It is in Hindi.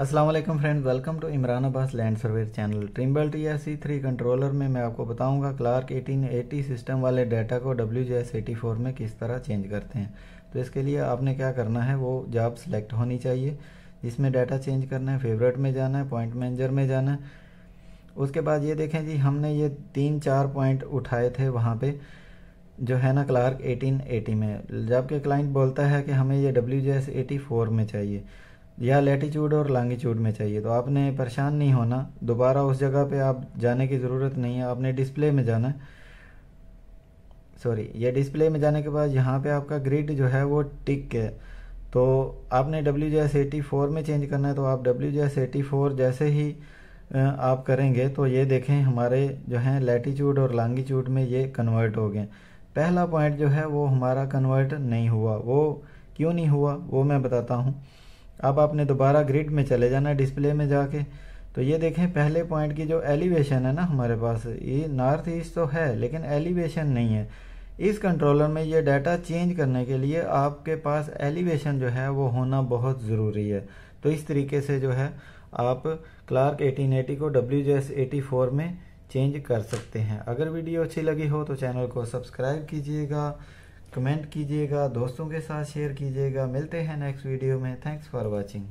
Aslam friend welcome to Imran Abbas land survey channel Trimble T S C e three controller में मैं आपको बताऊंगा क्लार्क 1880 सिस्टम वाले डाटा को W G S eighty four में किस तरह चेंज करते हैं तो इसके लिए आपने क्या करना है वो जॉब सेलेक्ट होनी चाहिए जिसमें डाटा चेंज करना है फेवरेट में जाना है पॉइंट मैनेजर में जाना है उसके बाद ये देखें जी हमने ये तीन चार पॉइंट उठाए थे वहाँ पर जो है ना क्लार्क 1880 में जबकि क्लाइंट बोलता है कि हमें ये W G S eighty four में चाहिए यह लेटीट्यूड और लॉन्गिट्यूड में चाहिए तो आपने परेशान नहीं होना दोबारा उस जगह पे आप जाने की ज़रूरत नहीं है आपने डिस्प्ले में जाना है सॉरी यह डिस्प्ले में जाने के बाद यहाँ पे आपका ग्रिड जो है वो टिक है तो आपने W G S eighty four में चेंज करना है तो आप W G S eighty four जैसे ही आप करेंगे तो ये देखें हमारे जो हैं लेटीट्यूड और लॉन्गिट्यूड में ये कन्वर्ट हो गए पहला पॉइंट जो है वो हमारा कन्वर्ट नहीं हुआ वो क्यों नहीं हुआ वो मैं बताता हूँ अब आपने दोबारा ग्रिड में चले जाना डिस्प्ले में जाके तो ये देखें पहले पॉइंट की जो एलिवेशन है ना हमारे पास ये नॉर्थ ईस्ट तो है लेकिन एलिवेशन नहीं है इस कंट्रोलर में ये डाटा चेंज करने के लिए आपके पास एलिवेशन जो है वो होना बहुत ज़रूरी है तो इस तरीके से जो है आप क्लार्क 1880 को डब्ल्यू में चेंज कर सकते हैं अगर वीडियो अच्छी लगी हो तो चैनल को सब्सक्राइब कीजिएगा कमेंट कीजिएगा दोस्तों के साथ शेयर कीजिएगा मिलते हैं नेक्स्ट वीडियो में थैंक्स फॉर वॉचिंग